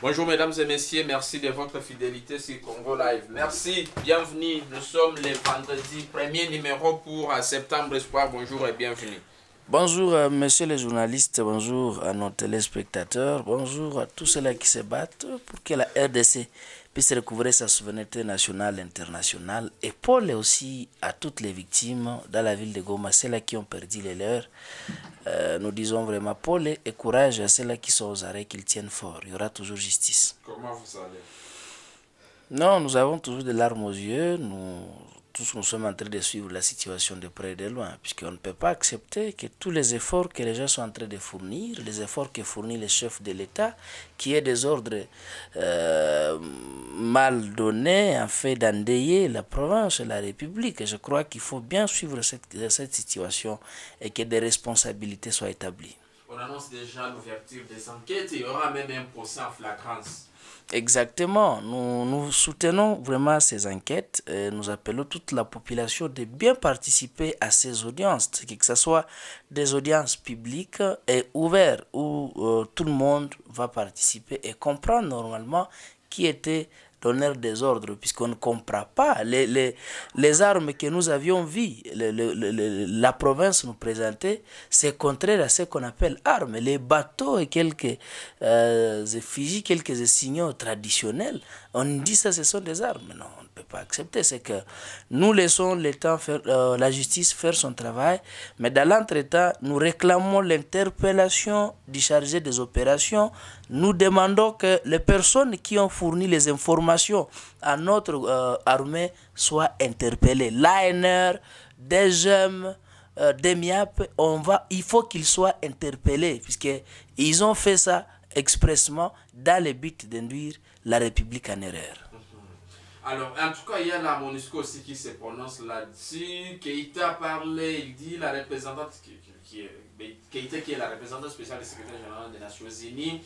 Bonjour mesdames et messieurs, merci de votre fidélité sur Congo Live. Merci, bienvenue. Nous sommes le vendredi premier numéro pour euh, septembre espoir. Bonjour et bienvenue. Bonjour euh, messieurs les journalistes, bonjour à nos téléspectateurs, bonjour à tous ceux-là qui se battent pour que la RDC puisse recouvrer sa souveraineté nationale internationale et paul est aussi à toutes les victimes dans la ville de Goma, celles qui ont perdu les leurs. Euh, nous disons vraiment Paul et courage à celles qui sont aux arrêts, qu'ils tiennent fort. Il y aura toujours justice. Comment vous allez Non, nous avons toujours des larmes aux yeux. Nous nous sommes en train de suivre la situation de près et de loin, puisqu'on ne peut pas accepter que tous les efforts que les gens sont en train de fournir, les efforts que fournit le chef de l'État, qui est des ordres euh, mal donnés, en fait d'endayer la province et la République. je crois qu'il faut bien suivre cette situation et que des responsabilités soient établies on annonce déjà l'ouverture des enquêtes et il y aura même un procès en flagrance. Exactement. Nous, nous, soutenons vraiment ces enquêtes. Euh, nous appelons toute la population de bien participer à ces audiences, que ce soit des audiences publiques et euh, ouvertes où euh, tout le monde va participer et comprendre normalement qui était donneur des ordres, puisqu'on ne comprend pas les, les, les, armes que nous avions vues. Le, la province nous présentait, c'est contraire à ce qu'on appelle armes. Les bateaux et quelques euh, effigies, quelques signaux traditionnels on dit ça, ce sont des armes. Non, on ne peut pas accepter. C'est que nous laissons temps faire, euh, la justice faire son travail, mais dans l'entretemps, nous réclamons l'interpellation du chargé des opérations. Nous demandons que les personnes qui ont fourni les informations à notre euh, armée soient interpellées. L'ANR, DGM, euh, DEMIAP, on va, il faut qu'ils soient interpellés, puisqu'ils ont fait ça expressement dans le but d'induire la République en erreur. Alors, en tout cas, il y a la MONUSCO aussi qui se prononce là-dessus. Keita a parlé, il dit la représentante, qui, est, qui est la représentante spéciale du secrétaire général des Nations Unies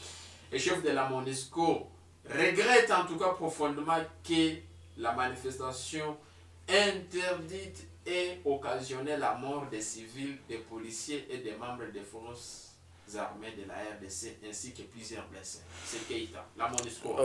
et chef de la MONUSCO, regrette en tout cas profondément que la manifestation interdite et occasionné la mort des civils, des policiers et des membres des forces armées de la RDC ainsi que plusieurs blessés. C'est Keïta. la MONUSCO.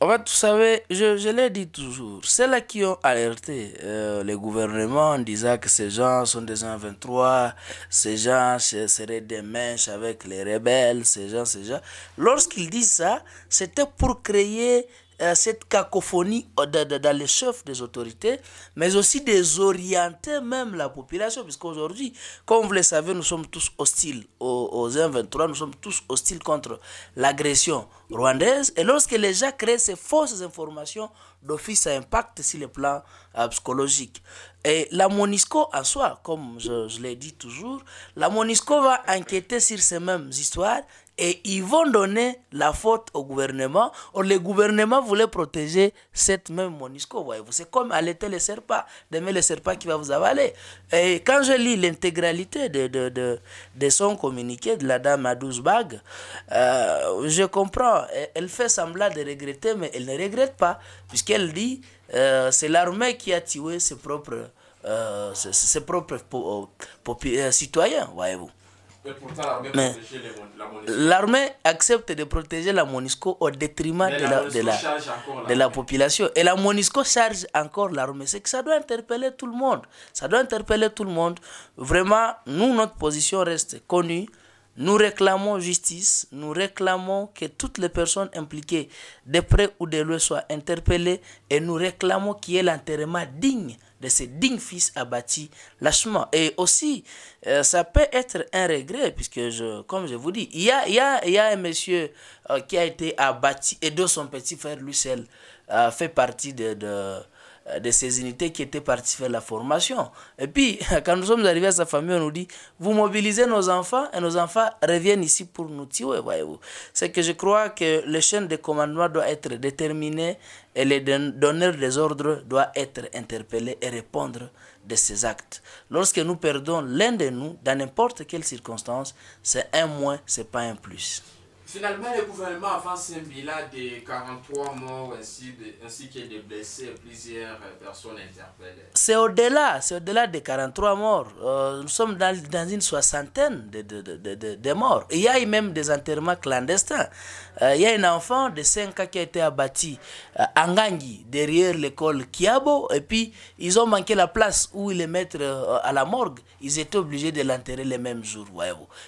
vous savez, je, je l'ai dit toujours, c'est là qui ont alerté euh, le gouvernement en disant que ces gens sont des 23, ces gens seraient des mèches avec les rebelles, ces gens, ces gens. Lorsqu'ils disent ça, c'était pour créer euh, cette cacophonie euh, dans les chefs des autorités, mais aussi désorienter même la population, puisqu'aujourd'hui, comme vous le savez, nous sommes tous hostiles aux, 23 nous sommes tous hostiles contre l'agression rwandaise. Et lorsque les gens créent ces fausses informations d'office, ça impacte sur le plan euh, psychologique. Et la MONISCO en soi, comme je, je l'ai dit toujours, la MONISCO va enquêter sur ces mêmes histoires et ils vont donner la faute au gouvernement. Or, oh, le gouvernement voulait protéger cette même Monisco, voyez-vous. C'est comme allaiter le serpent. Demain, le serpent qui va vous avaler. Et quand je lis l'intégralité de, de, de, son communiqué de la dame à 12 bagues, euh, je comprends. Elle fait semblant de regretter, mais elle ne regrette pas, puisqu'elle dit euh, c'est l'armée qui a tué ses propres, euh, ses, propres euh, citoyens, voyez-vous. Mais l'armée accepte de protéger la MONUSCO au détriment de la, de, de la, population. Et la MONUSCO charge encore l'armée. C'est que ça doit interpeller tout le monde. Ça doit interpeller tout le monde. Vraiment, nous, notre position reste connue. Nous réclamons justice, nous réclamons que toutes les personnes impliquées, de près ou de loin, soient interpellées et nous réclamons qu'il y ait l'enterrement digne de ses dignes fils abattis lâchement. Et aussi, euh, ça peut être un regret, puisque, je, comme je vous dis, il y a, il y a, un monsieur euh, qui a été abattu et dont son petit frère lui seul fait partie de euh, de ces unités qui étaient parties faire la formation. Et puis, quand nous sommes arrivés à sa famille, on nous dit, vous mobilisez nos enfants et nos enfants reviennent ici pour nous tuer, voyez-vous. C'est que je crois que les chaînes de commandement doivent être déterminées et les donneurs des ordres doivent être interpellés et répondre de ces actes. Lorsque nous perdons l'un de nous, dans n'importe quelle circonstance, c'est un moins, c'est pas un plus. Finalement, le gouvernement avance un bilan de 43 morts ainsi, que des blessés plusieurs personnes interpellées. C'est au-delà, c'est au-delà des 43 morts. Euh, nous sommes dans, une soixantaine de, de, morts. il y a même des enterrements clandestins. Euh, il y a un enfant de 5 ans qui a été abattu euh, à Ngangi, derrière l'école Kiabo. Et puis, ils ont manqué la place où ils le mettent à la morgue. Ils étaient obligés de l'enterrer le même jour.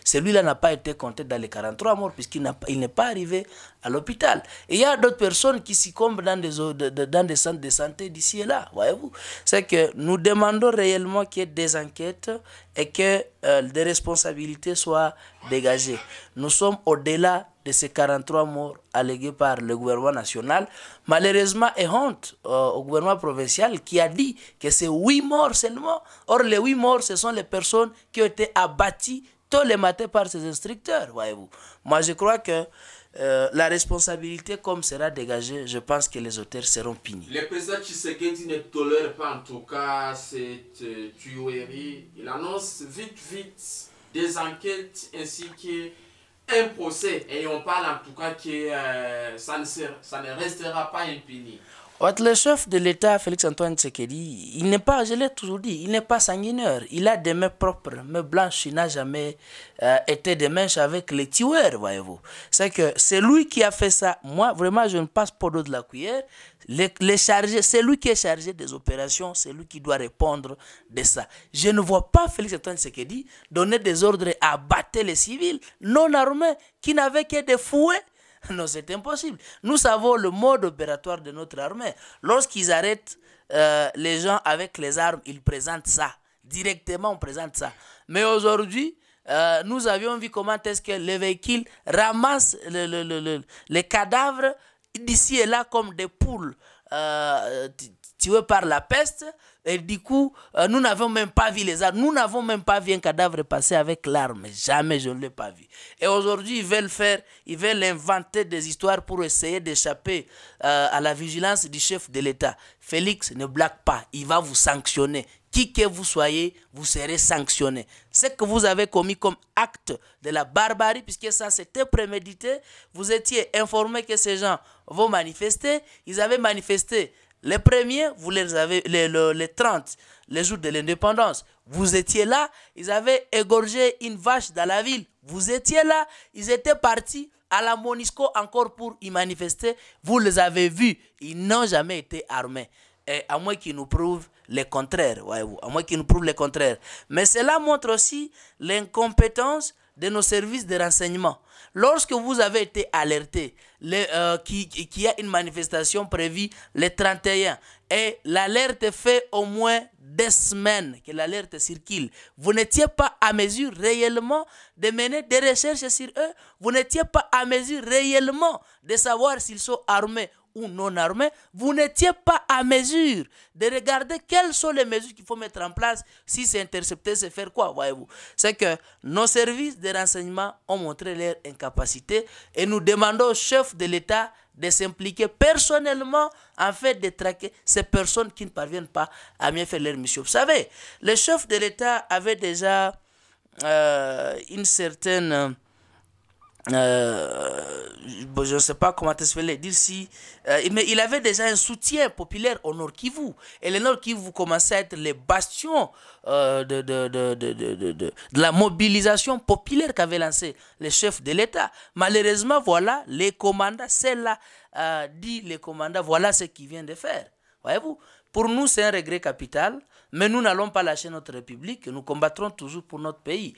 Celui-là n'a pas été compté dans les 43 morts puisqu'il n'a il n'est pas arrivé à l'hôpital. il y a d'autres personnes qui s'y dans des, dans des centres de santé d'ici et là, voyez-vous. C'est que nous demandons réellement qu'il y ait des enquêtes et que euh, des responsabilités soient dégagées. Nous sommes au-delà de ces 43 morts allégués par le gouvernement national. Malheureusement, et honte euh, au gouvernement provincial qui a dit que c'est 8 morts seulement. Or, les 8 morts, ce sont les personnes qui ont été abattues les matins par ses instructeurs, voyez-vous. Moi, je crois que euh, la responsabilité, comme sera dégagée, je pense que les auteurs seront punis. Le président Tshisekedi ne tolère pas en tout cas cette euh, tuerie. Il annonce vite, vite des enquêtes ainsi qu'un procès. Et on parle en tout cas que euh, ça, ne ça ne restera pas impuni le chef de l'État, Félix-Antoine Tsekedi, il n'est pas, je l'ai toujours dit, il n'est pas sanguineur. Il a des mains propres, mais blanches. Il n'a jamais euh, été de mèche avec les tueurs, voyez-vous. C'est que c'est lui qui a fait ça. Moi, vraiment, je ne passe pas d'eau de la cuillère. Les, c'est lui qui est chargé des opérations, c'est lui qui doit répondre de ça. Je ne vois pas Félix-Antoine Tsekedi donner des ordres à battre les civils non armés qui n'avaient que des fouets Non, c'est impossible. Nous savons le mode opératoire de notre armée. Lorsqu'ils arrêtent euh, les gens avec les armes, ils présentent ça. Directement, on présente ça. Mais aujourd'hui, euh, nous avions vu comment est-ce que les véhicules ramassent le, le, le, les cadavres d'ici et là comme des poules. Euh, par la peste. Et du coup, euh, nous n'avons même pas vu les armes Nous n'avons même pas vu un cadavre passer avec l'arme. Jamais je ne l'ai pas vu. Et aujourd'hui, ils veulent faire, ils veulent inventer des histoires pour essayer d'échapper euh, à la vigilance du chef de l'État. Félix, ne blague pas. Il va vous sanctionner. Qui que vous soyez, vous serez sanctionné. Ce que vous avez commis comme acte de la barbarie, puisque ça c'était prémédité, vous étiez informé que ces gens vont manifester. Ils avaient manifesté les premiers, vous les avez, les, 30, les jours de l'indépendance, vous étiez là, ils avaient égorgé une vache dans la ville. Vous étiez là, ils étaient partis à la Monisco encore pour y manifester. Vous les avez vus, ils n'ont jamais été armés. Et à moins qu'ils nous prouvent le contraire, voyez-vous, à moins qu'ils nous prouvent le contraire. Mais cela montre aussi l'incompétence de nos services de renseignement, lorsque vous avez été alerté qu'il euh, qui, y a une manifestation prévue le 31 et l'alerte fait au moins des semaines que l'alerte circule, vous n'étiez pas à mesure réellement de mener des recherches sur eux, vous n'étiez pas à mesure réellement de savoir s'ils sont armés ou non armés, vous n'étiez pas à mesure de regarder quelles sont les mesures qu'il faut mettre en place si c'est intercepté, c'est faire quoi, voyez-vous. C'est que nos services de renseignement ont montré leur incapacité et nous demandons au chef de l'État de s'impliquer personnellement en fait de traquer ces personnes qui ne parviennent pas à bien faire leur mission. Vous savez, le chef de l'État avait déjà euh, une certaine euh, euh, je ne sais pas comment expliquer, dire si, euh, mais il avait déjà un soutien populaire au Nord Kivu. Et le Nord Kivu commençait à être les bastions euh, de, de, de, de, la mobilisation populaire qu'avait lancé les chefs de l'État. Malheureusement, voilà, les commandants, celle-là, dit les commandants, voilà ce qu'il vient de faire. Voyez-vous Pour nous, c'est un regret capital. Mais nous n'allons pas lâcher notre République, nous combattrons toujours pour notre pays.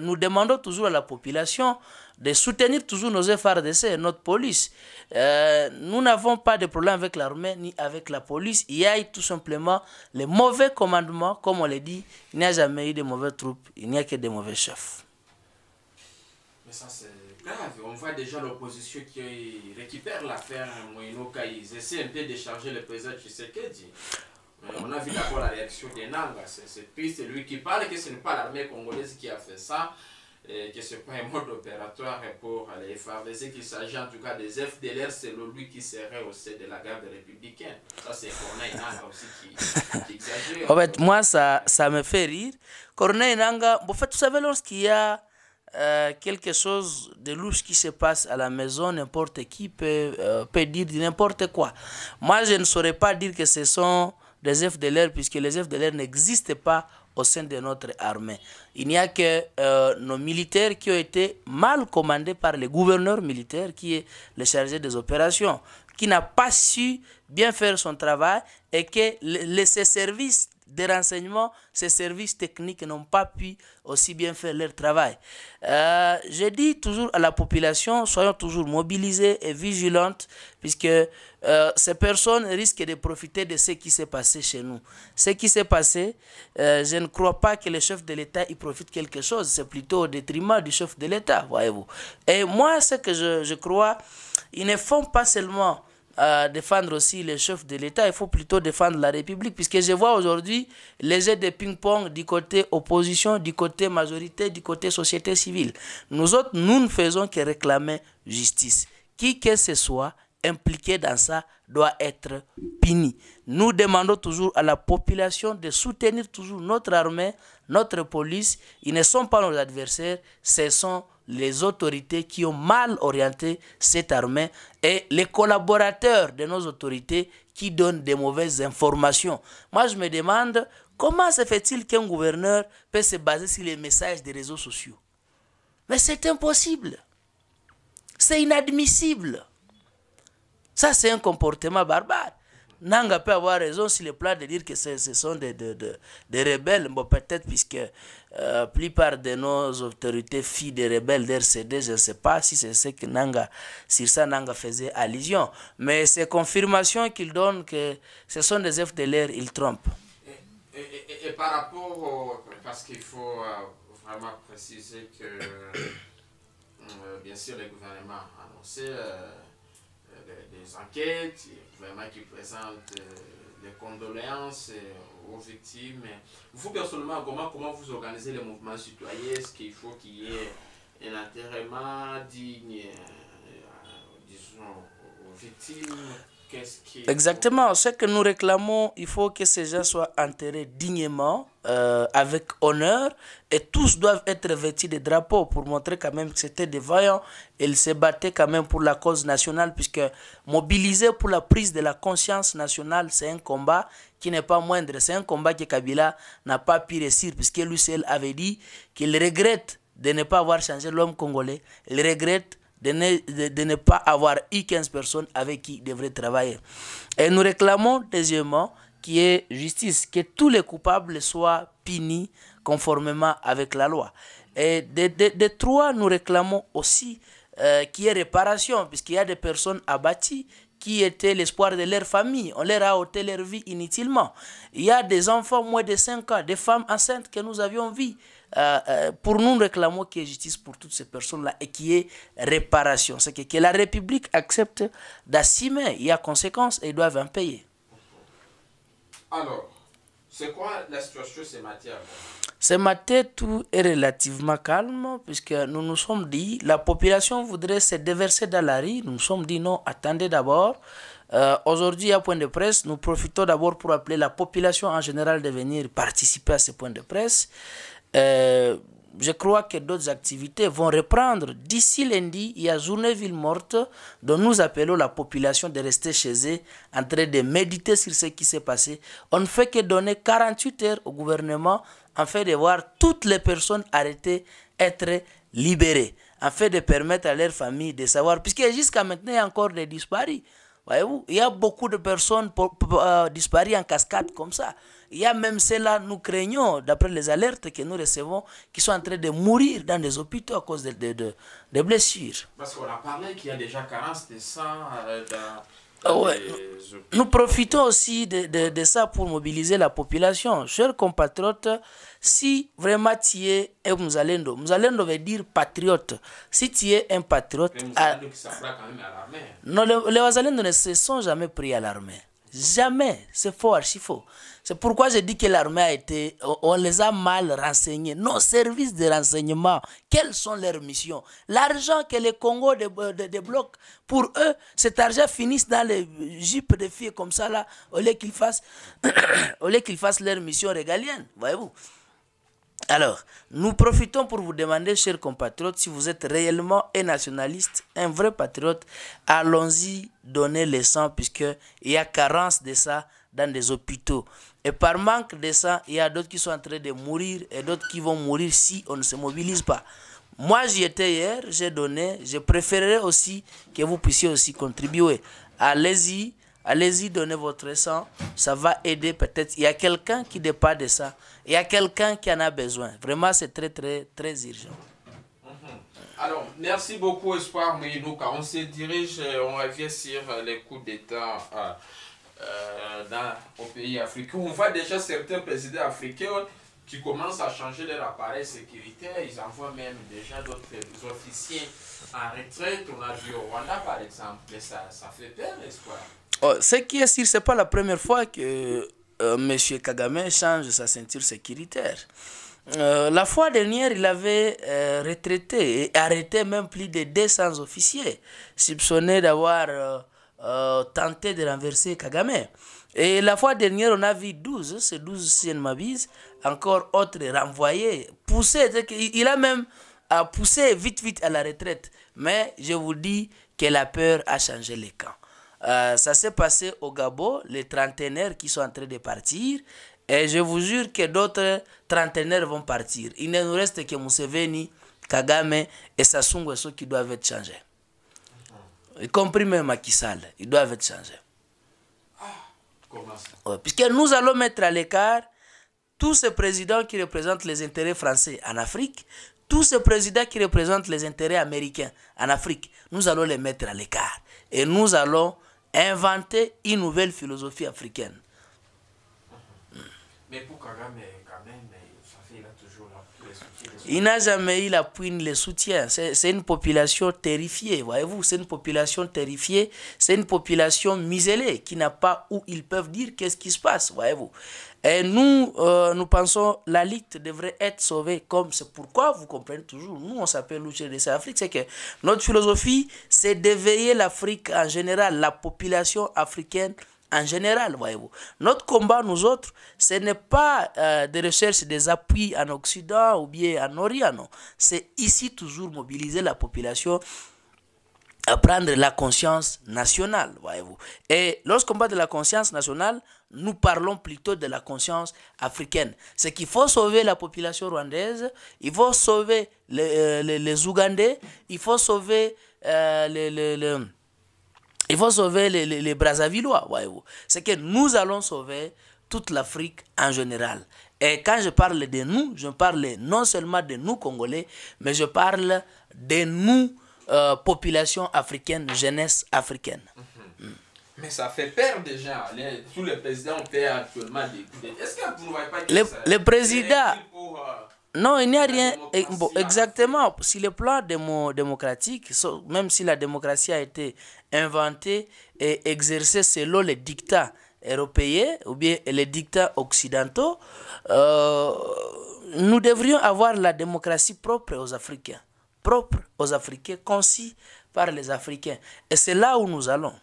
nous demandons toujours à la population de soutenir toujours nos efforts et notre police. Euh, nous n'avons pas de problème avec l'armée ni avec la police. Il y a tout simplement les mauvais commandements, comme on l'a dit. Il n'y a jamais eu de mauvais troupes, il n'y a que des mauvais chefs. Mais ça, c'est grave. On voit déjà l'opposition qui récupère l'affaire Moïnoka. Ils essaient un peu de charger le président Tshisekedi. Euh, on a vu d'abord la réaction des Nanga. C'est lui qui parle que ce n'est pas l'armée congolaise qui a fait ça que ce n'est pas un mode opératoire pour les FARDC, qu'il s'agit en tout cas des FDLR, c'est lui qui serait au sein de la garde républicaine. Ça, c'est Corneille Nanga aussi qui, exagère. En fait, moi, ça, ça me fait rire. Corneille Nanga, vous savez, lorsqu'il y a euh, quelque chose de louche qui se passe à la maison, n'importe qui peut, euh, peut dire n'importe quoi. Moi, je ne saurais pas dire que ce sont des chefs de l'air, puisque les chefs de l'air n'existent pas au sein de notre armée. Il n'y a que euh, nos militaires qui ont été mal commandés par le gouverneur militaire, qui est le chargé des opérations, qui n'a pas su bien faire son travail et que laisse ses services des renseignements, ces services techniques n'ont pas pu aussi bien faire leur travail. Euh, je dis toujours à la population, soyons toujours mobilisés et vigilantes, puisque euh, ces personnes risquent de profiter de ce qui s'est passé chez nous. Ce qui s'est passé, euh, je ne crois pas que les chefs de l'État y profite quelque chose, c'est plutôt au détriment du chef de l'État, voyez-vous. Et moi, ce que je, je crois, ils ne font pas seulement défendre aussi les chefs de l'État, il faut plutôt défendre la République, puisque je vois aujourd'hui les jeux de ping-pong du côté opposition, du côté majorité, du côté société civile. Nous autres, nous ne faisons que réclamer justice. Qui que ce soit impliqué dans ça doit être puni. Nous demandons toujours à la population de soutenir toujours notre armée, notre police. Ils ne sont pas nos adversaires, ce sont les autorités qui ont mal orienté cette armée et les collaborateurs de nos autorités qui donnent des mauvaises informations. Moi, je me demande comment se fait-il qu'un gouverneur peut se baser sur les messages des réseaux sociaux. Mais c'est impossible. C'est inadmissible. Ça, c'est un comportement barbare. Nanga peut avoir raison sur le plan de dire que ce, ce sont des, des, des, rebelles. Bon, peut-être puisque euh, la plupart de nos autorités filles des rebelles d'RCD, je ne sais pas si c'est ce que Nanga, sur ça Nanga faisait allusion. Mais ces confirmation qu'il donne que ce sont des œufs de l'air, il trompe. Et, par rapport Parce qu'il faut euh, vraiment préciser que, euh, bien sûr, le gouvernement a annoncé des, enquêtes, vraiment qui présente euh, des condoléances euh, aux victimes. Vous, personnellement, comment, comment vous organisez les mouvements citoyens Est-ce qu'il faut qu'il y ait un enterrement digne, euh, disons, aux victimes Exactement. Ce que nous réclamons, il faut que ces gens soient enterrés dignement, euh, avec honneur, et tous doivent être vêtus de drapeaux pour montrer quand même que c'était des vaillants. Ils se battaient quand même pour la cause nationale, puisque mobiliser pour la prise de la conscience nationale, c'est un combat qui n'est pas moindre. C'est un combat que Kabila n'a pas pu réussir, puisque lui seul avait dit qu'il regrette de ne pas avoir changé l'homme congolais. Il regrette de ne, pas avoir eu 15 personnes avec qui ils devraient travailler. Et nous réclamons, deuxièmement, qu'il y ait justice, que tous les coupables soient punis conformément avec la loi. Et de, trois, nous réclamons aussi qui euh, qu'il y ait réparation, puisqu'il y a des personnes abattues qui étaient l'espoir de leur famille. On leur a ôté leur vie inutilement. Il y a des enfants moins de 5 ans, des femmes enceintes que nous avions vues. Euh, euh, pour nous réclamons qu'il y ait justice pour toutes ces personnes-là et qu'il y ait réparation. C'est que, que la République accepte d'assumer, il y a conséquences et ils doivent en payer. Alors, c'est quoi la situation ce matin Ce matin, tout est relativement calme puisque nous nous sommes dit, la population voudrait se déverser dans la rue. Nous nous sommes dit non, attendez d'abord. Euh, Aujourd'hui, à point de presse, nous profitons d'abord pour appeler la population en général de venir participer à ce point de presse. Euh, je crois que d'autres activités vont reprendre. D'ici lundi, il y a journée ville morte dont nous appelons la population de rester chez eux en train de méditer sur ce qui s'est passé. On ne fait que donner 48 heures au gouvernement en fait de voir toutes les personnes arrêtées être libérées, en fait de permettre à leurs familles de savoir, puisqu'il a jusqu'à maintenant, encore des disparus. Voyez-vous, il y a beaucoup de personnes euh, disparues en cascade comme ça. Il y a même cela, nous craignons, d'après les alertes que nous recevons, qui sont en train de mourir dans des hôpitaux à cause des de, blessures. Parce qu'on a parlé qu'il y a déjà carence de sang dans, ah dans... Ouais. Nous profitons aussi de, ça pour mobiliser la population. Chers compatriotes, si vraiment tu es un Mzalendo, Mzalendo veut dire patriote. Si tu es un patriote... À... Ah, qui quand même à non, les, les Mzalendo ne se sont jamais pris à l'armée. Jamais. C'est faux, archi faux. C'est pourquoi je dis que l'armée a été. On les a mal renseignés. Nos services de renseignement, quelles sont leurs missions L'argent que les Congo euh, débloquent, pour eux, cet argent finit dans les jupes de filles comme ça, là, au lieu qu'ils fassent, au lieu qu'ils fassent leur mission régalienne. Voyez-vous alors, nous profitons pour vous demander, chers compatriotes, si vous êtes réellement un nationaliste, un vrai patriote, allons-y donner le sang, puisqu'il y a carence de ça dans des hôpitaux. Et par manque de sang, il y a d'autres qui sont en train de mourir et d'autres qui vont mourir si on ne se mobilise pas. Moi, j'y étais hier, j'ai donné, je préférerais aussi que vous puissiez aussi contribuer. Allez-y, Allez-y, donnez votre sang. Ça va aider peut-être. Il y a quelqu'un qui dépend de ça. Il y a quelqu'un qui en a besoin. Vraiment, c'est très, très, très urgent. Mhm. Alors, merci beaucoup, Espoir car On se dirige, euh, on revient sur euh, les coups d'État euh, au pays africain. On voit déjà certains présidents africains qui commencent à changer leur appareil sécuritaire. Ils envoient même déjà d'autres officiers en retraite. On a vu au Rwanda, par exemple. Mais ça, ça fait peur, Espoir. Oh, ce qui est sûr, ce n'est pas la première fois que euh, M. Kagame change sa ceinture sécuritaire. Euh, la fois dernière, il avait euh, retraité et arrêté même plus de 200 officiers soupçonnés d'avoir tenté de renverser Kagame. Et la fois dernière, on a vu 12, c'est 12 si je encore autres renvoyés, poussés. Il a même poussé vite, vite à la retraite. Mais je vous dis que la peur a changé les camps. Euh, ça s'est passé au Gabon, les trentenaires qui sont en train de partir. Et je vous jure que d'autres trentenaires vont partir. Il ne nous reste que Museveni, Kagame et Sassou Nguesso qui doivent être changés. Y compris même Macky ils doivent être changés. puisque nous allons mettre à l'écart tous ces présidents qui représentent les intérêts français en Afrique, tous ces présidents qui représentent les intérêts américains en Afrique, nous allons les mettre à l'écart. Et nous allons inventer une nouvelle philosophie africaine. Mais pour Kagame, quand même, il a toujours Il n'a jamais eu l'appui ni les soutiens. C'est une population terrifiée, voyez-vous. C'est une population terrifiée, c'est une population misélée qui n'a pas où ils peuvent dire qu'est-ce qui se passe, voyez-vous. Et nous, euh, nous pensons la Ligue devrait être sauvée comme c'est pourquoi vous comprenez toujours. Nous, on s'appelle l'UGDC Afrique. C'est que notre philosophie, c'est d'éveiller l'Afrique en général, la population africaine en général, voyez-vous. Notre combat, nous autres, ce n'est pas des euh, de rechercher des appuis en Occident ou bien en Orient, non. C'est ici toujours mobiliser la population prendre la conscience nationale, voyez-vous. Et lorsqu'on parle de la conscience nationale, nous parlons plutôt de la conscience africaine. C'est qu'il faut sauver la population rwandaise, il faut sauver les, euh, les, Ougandais, il faut sauver euh, les, il faut sauver les, les, Brazzavillois, voyez-vous. C'est que nous allons sauver toute l'Afrique en général. Et quand je parle de nous, je parle non seulement de nous Congolais, mais je parle de nous euh, population africaine, jeunesse africaine. Mhm. Mais ça fait peur déjà, tous les présidents ont fait actuellement des Est-ce que vous ne voyez pas que le, ça, euh, non, il n'y a rien. exactement. si le plan démocratiques, démocratique, même si la démocratie a été inventée et exercée selon les dictats européens ou bien les dictats occidentaux, euh, nous devrions avoir la démocratie propre aux Africains propre aux Africains, concis par les Africains. Et c'est là où nous allons.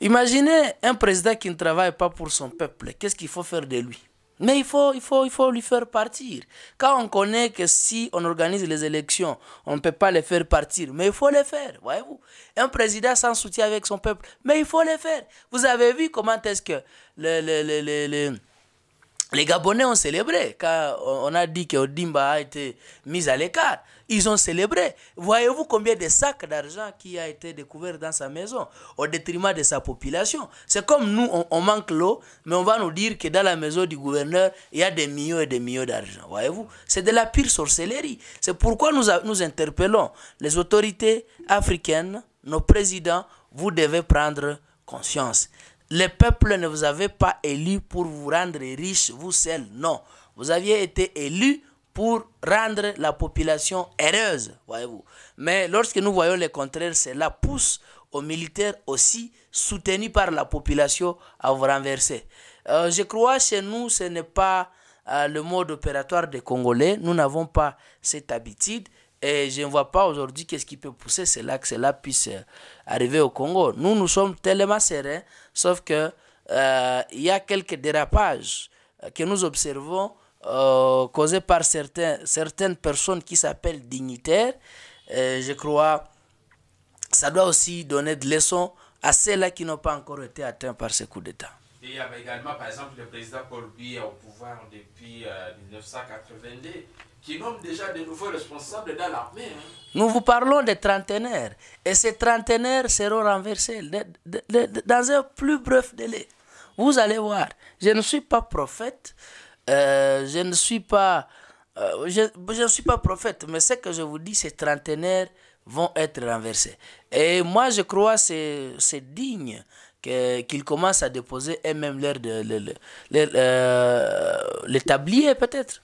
Imaginez un président qui ne travaille pas pour son peuple. Qu'est-ce qu'il faut faire de lui Mais il faut, il, faut, il faut lui faire partir. Quand on connaît que si on organise les élections, on ne peut pas les faire partir. Mais il faut les faire, voyez-vous. Un président sans soutien avec son peuple. Mais il faut les faire. Vous avez vu comment est-ce que le, les Gabonais ont célébré car on a dit que Odimba a été mis à l'écart. Ils ont célébré. Voyez-vous combien de sacs d'argent qui a été découvert dans sa maison au détriment de sa population. C'est comme nous, on, manque l'eau, mais on va nous dire que dans la maison du gouverneur, il y a des millions et des millions d'argent. Voyez-vous, c'est de la pire sorcellerie. C'est pourquoi nous, nous interpellons les autorités africaines, nos présidents, vous devez prendre conscience le peuple ne vous avait pas élu pour vous rendre riche, vous seul. Non, vous aviez été élu pour rendre la population heureuse, voyez-vous. Mais lorsque nous voyons le contraire, cela pousse aux militaires aussi, soutenus par la population, à vous renverser. Euh, je crois chez nous, ce n'est pas euh, le mode opératoire des Congolais. Nous n'avons pas cette habitude. Et je ne vois pas aujourd'hui qu'est-ce qui peut pousser cela, que cela puisse euh, arriver au Congo. Nous, nous sommes tellement sereins, sauf qu'il euh, y a quelques dérapages euh, que nous observons causés par certaines personnes qui s'appellent dignitaires. je crois que ça doit aussi donner des leçons à ceux-là qui n'ont pas encore été atteints par ce coup d'État. Et il y avait également, par exemple, le président Colby au pouvoir depuis 1982, euh, qui nomme déjà de nouveaux responsables dans l'armée. Hein. Nous vous parlons des trentenaires. Et ces trentenaires seront renversés dans un plus bref délai. Vous allez voir, je ne suis pas prophète, euh, je ne suis pas... Euh, je, je ne suis pas prophète, mais ce que je vous dis, ces trentenaires vont être renversés. Et moi, je crois que c'est digne qu'ils commencent à déposer eux-mêmes leur, le euh, peut-être.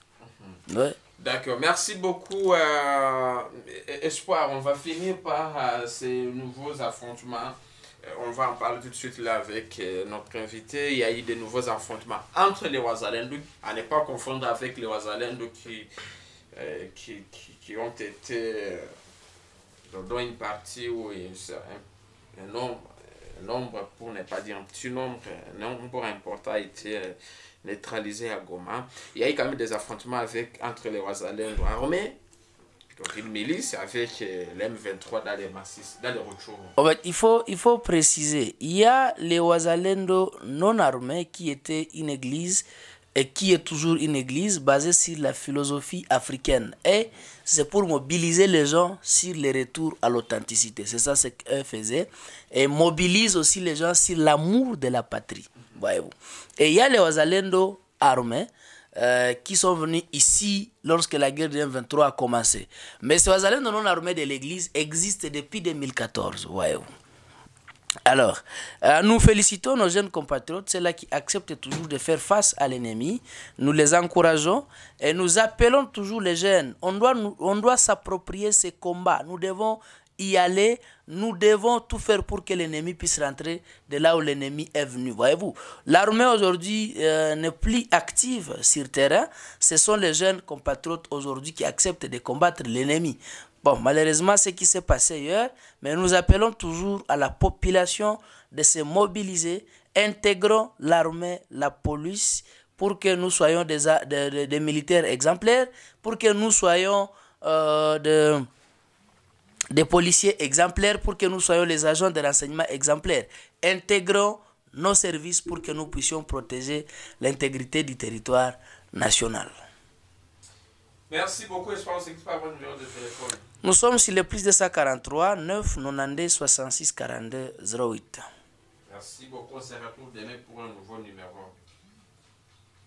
Mhm. D'accord, merci beaucoup. Euh, espoir, on va finir par euh, ces nouveaux affrontements. On va en parler tout de suite là avec notre invité. Il y a eu des nouveaux affrontements entre les Ouazalendou, à ne pas confondre avec les Ouazalendou qui, qui, qui, qui, ont été, dans une partie ou un, un nombre nombre, pour ne pas dire un petit nombre, nombre important a été euh, neutralisé à Goma. Il y a eu quand même des affrontements avec, entre les Ouazalènes armés, une milice avec euh, l'M23 dans les massifs, retours. fait, il faut, il faut préciser, il y a les Ouazalendo non armés qui étaient une église et qui est toujours une église basée sur la philosophie africaine. Et c'est pour mobiliser les gens sur le retour à l'authenticité. C'est ça ce qu'eux faisait Et mobilise aussi les gens sur l'amour de la patrie. Voyez-vous. Et il y a les Wazalendo armés euh, qui sont venus ici lorsque la guerre de 23 a commencé. Mais ces non armés de l'église existent depuis 2014. Voyez-vous. Alors, euh, nous félicitons nos jeunes compatriotes, ceux-là qui acceptent toujours de faire face à l'ennemi. Nous les encourageons et nous appelons toujours les jeunes. On doit, on doit s'approprier ces combats. Nous devons y aller. Nous devons tout faire pour que l'ennemi puisse rentrer de là où l'ennemi est venu. Voyez-vous, l'armée aujourd'hui euh, n'est plus active sur terrain. Ce sont les jeunes compatriotes aujourd'hui qui acceptent de combattre l'ennemi. Bon, malheureusement, ce qui s'est passé hier, mais nous appelons toujours à la population de se mobiliser, intégrant l'armée, la police, pour que nous soyons des, militaires exemplaires, pour que nous soyons euh, des policiers exemplaires, pour que nous soyons les agents de renseignement exemplaires. Intégrons nos services pour que nous puissions protéger l'intégrité du territoire national. Merci beaucoup, numéro de téléphone. Nous sommes sur le plus 243 9 92 66 42 08. Merci beaucoup, on se retrouve demain pour un nouveau numéro.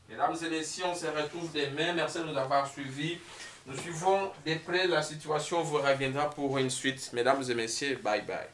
Mesdames et messieurs, on se retrouve demain. Merci de nous avoir suivis. Nous suivons de près la situation. vous reviendra pour une suite. Mesdames et messieurs, bye bye.